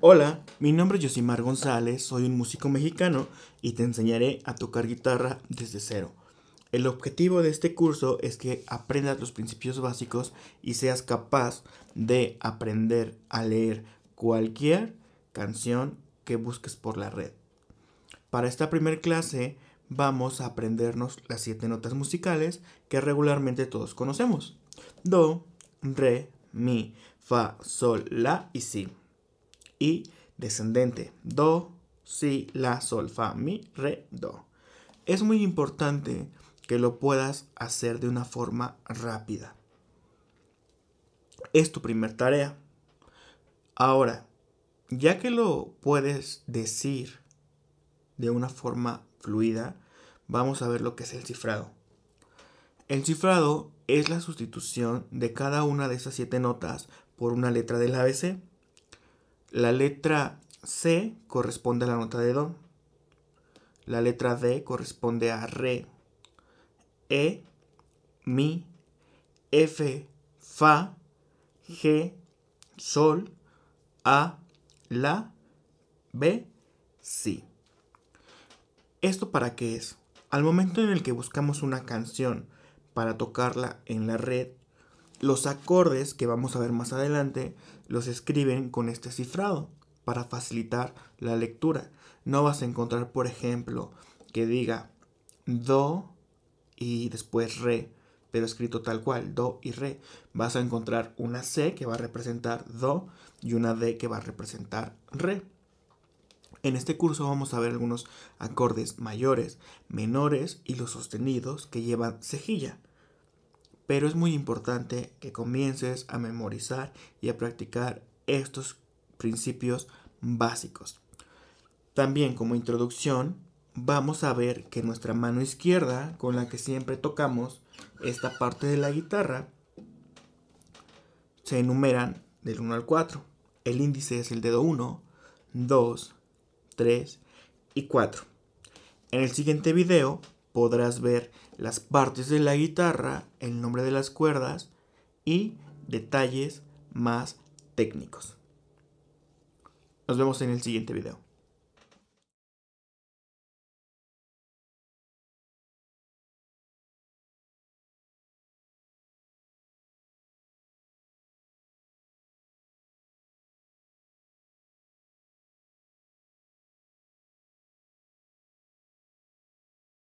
Hola, mi nombre es Josimar González, soy un músico mexicano y te enseñaré a tocar guitarra desde cero. El objetivo de este curso es que aprendas los principios básicos y seas capaz de aprender a leer cualquier canción que busques por la red. Para esta primera clase vamos a aprendernos las siete notas musicales que regularmente todos conocemos. Do, re, mi, fa, sol, la y si y descendente. Do, si, la, sol, fa, mi, re, do. Es muy importante que lo puedas hacer de una forma rápida. Es tu primer tarea. Ahora, ya que lo puedes decir de una forma fluida, vamos a ver lo que es el cifrado. El cifrado es la sustitución de cada una de esas siete notas por una letra del ABC. La letra C corresponde a la nota de Do. La letra D corresponde a Re, E, Mi, F, Fa, G, Sol, A, La, B, Si. ¿Esto para qué es? Al momento en el que buscamos una canción para tocarla en la red los acordes que vamos a ver más adelante los escriben con este cifrado para facilitar la lectura. No vas a encontrar, por ejemplo, que diga do y después re, pero escrito tal cual, do y re. Vas a encontrar una C que va a representar do y una D que va a representar re. En este curso vamos a ver algunos acordes mayores, menores y los sostenidos que llevan cejilla pero es muy importante que comiences a memorizar y a practicar estos principios básicos. También como introducción, vamos a ver que nuestra mano izquierda, con la que siempre tocamos esta parte de la guitarra, se enumeran del 1 al 4. El índice es el dedo 1, 2, 3 y 4. En el siguiente video podrás ver las partes de la guitarra, el nombre de las cuerdas y detalles más técnicos. Nos vemos en el siguiente video.